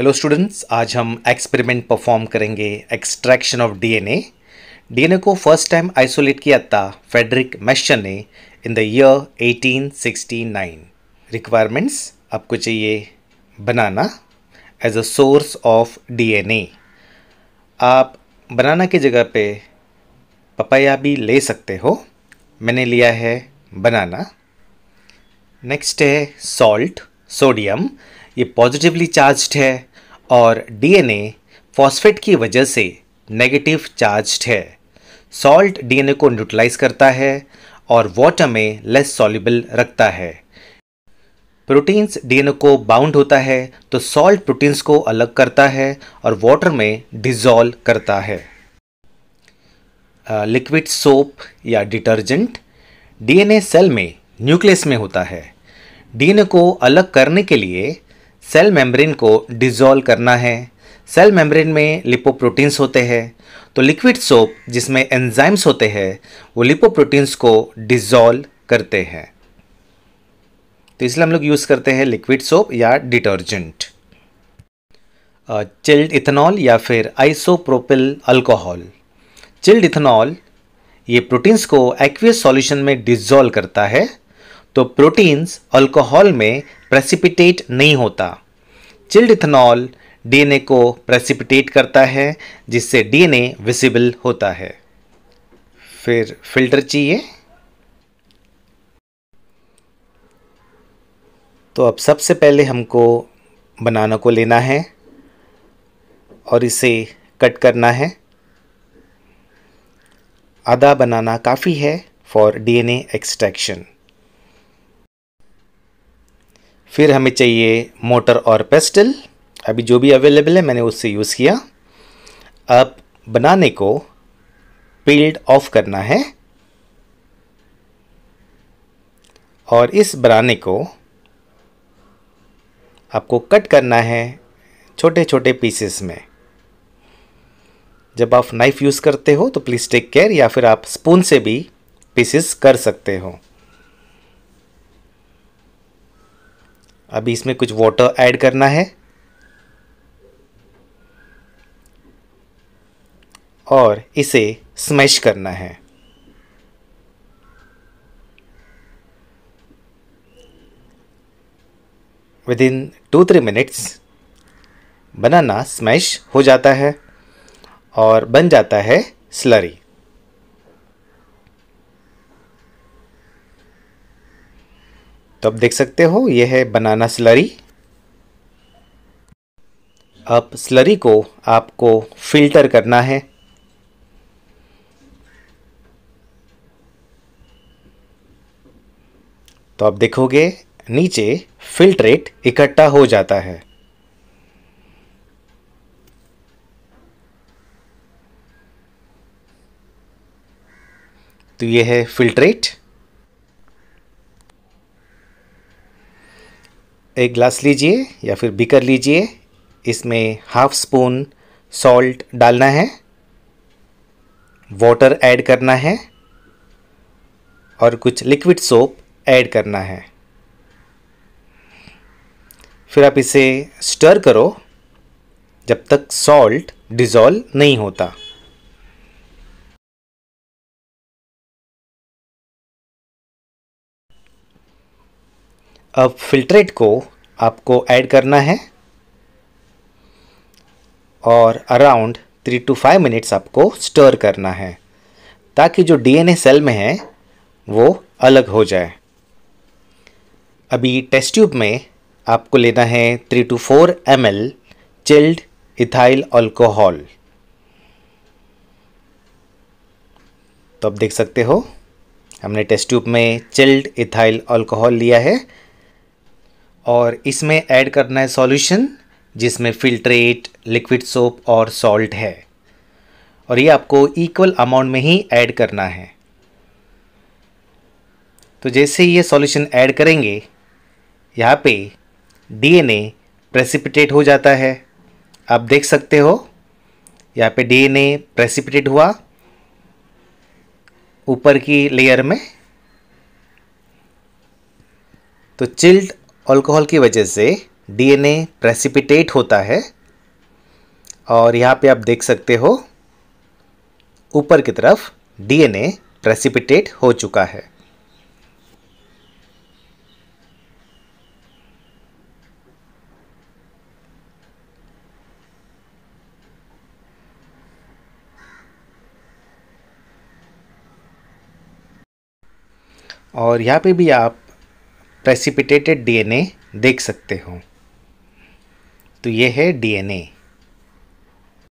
hello students आज हम experiment perform करेंगे एक्सट्रैक्शन ऑफ डीएनए डीएनए को फर्स्ट टाइम आइसोलेट किया था फेडरिक मैशन ने इन द ईयर 1869 रिक्वायरमेंट्स आपको चाहिए banana as a source of DNA आप बनाना की जगह पे पपाया भी ले सकते हो मैंने लिया है बनाना नेक्स्ट है सॉल्ट सोडियम ये पॉजिटिवली चार्ज्ड है और डीएनए फॉस्फेट की वजह से नेगेटिव चार्ज्ड है सॉल्ट डीएनए को न्यूट्रलाइज करता है और वाटर में लेस सॉल्युबल रखता है प्रोटीन्स डीएनए को बाउंड होता है तो सॉल्ट प्रोटीन्स को अलग करता है और वाटर में डिजॉल्व करता है लिक्विड uh, सोप या डिटर्जेंट डीएनए सेल में न्यूक्लियस में होता है डीएनए को अलग करने के लिए सेल मेम्ब्रेन को डिजोल्व करना है सेल मेम्ब्रेन में लिपोप्रोटीन्स होते हैं तो लिक्विड सोप जिसमें एंजाइम्स होते हैं वो लिपोप्रोटीन्स को डिजोल्व करते हैं तो इसलिए हम लोग यूज़ करते हैं लिक्विड सोप या डिटर्जेंट चिल्ड इथेनॉल या फिर आइसोप्रोपिल अल्कोहल चिल्ड इथेनॉल ये प्रोटीन्स को एक्वियस सॉल्यूशन में डिजोल्व करता है तो प्रोटीन्स अल्कोहल में प्रेसिपिटेट नहीं होता चिल्ड इथेनॉल डीएनए को प्रेसिपिटेट करता है जिससे डीएनए विजिबल होता है फिर फिल्टर चाहिए तो अब सबसे पहले हमको बनाना को लेना है और इसे कट करना है आधा बनाना काफ़ी है फॉर डीएनए एक्सट्रैक्शन फिर हमें चाहिए मोटर और पेस्टल अभी जो भी अवेलेबल है मैंने उससे यूज़ किया अब बनाने को पेल्ड ऑफ करना है और इस बनाने को आपको कट करना है छोटे छोटे पीसेस में जब आप नाइफ़ यूज़ करते हो तो प्लीज़ टेक केयर या फिर आप स्पून से भी पीसेस कर सकते हो अभी इसमें कुछ वाटर ऐड करना है और इसे स्मैश करना है within two three minutes banana smash हो जाता है और बन जाता है स्लरी तो आप देख सकते हो यह है बनाना स्लरी अब स्लरी को आपको फिल्टर करना है तो आप देखोगे नीचे फिल्ट्रेट इकट्ठा हो जाता है तो यह है फिल्ट्रेट एक ग्लास लीजिए या फिर बिकर लीजिए इसमें हाफ स्पून सॉल्ट डालना है वाटर ऐड करना है और कुछ लिक्विड सोप ऐड करना है फिर आप इसे स्टर करो जब तक सॉल्ट डिज़ोल्व नहीं होता अब फिल्ट्रेट को आपको ऐड करना है और around three to five minutes आपको स्टर करना है ताकि जो डीएनए सेल में है वो अलग हो जाए अभी टेस्ट ट्यूब में आपको लेना है three to four M L chilled ethyl alcohol तो आप देख सकते हो हमने टेस्ट ट्यूब में चिल्ड इथाइल अल्कोहल लिया है और इसमें ऐड करना है सॉल्यूशन जिसमें फिल्ट्रेट लिक्विड सोप और सॉल्ट है और ये आपको इक्वल अमाउंट में ही ऐड करना है तो जैसे ये सॉल्यूशन ऐड करेंगे यहाँ पे डीएनए प्रेसिपिटेट हो जाता है आप देख सकते हो यहाँ पे डीएनए प्रेसिपिटेट हुआ ऊपर की लेयर में तो चिल्ड अल्कोहल की वजह से डीएनए प्रेसिपिटेट होता है और यहाँ पे आप देख सकते हो ऊपर की तरफ डीएनए प्रेसिपिटेट हो चुका है और यहाँ पे भी आप प्रेसिपिटेटेड डीएनए देख सकते हो तो ये है डीएनए